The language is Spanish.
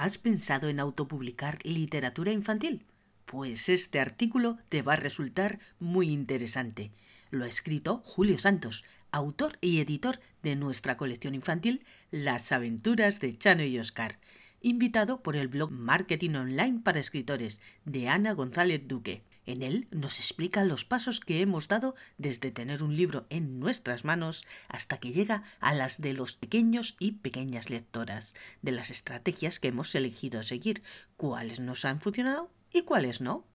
¿Has pensado en autopublicar literatura infantil? Pues este artículo te va a resultar muy interesante. Lo ha escrito Julio Santos, autor y editor de nuestra colección infantil Las aventuras de Chano y Oscar, invitado por el blog Marketing Online para Escritores de Ana González Duque. En él nos explica los pasos que hemos dado desde tener un libro en nuestras manos hasta que llega a las de los pequeños y pequeñas lectoras, de las estrategias que hemos elegido seguir, cuáles nos han funcionado y cuáles no.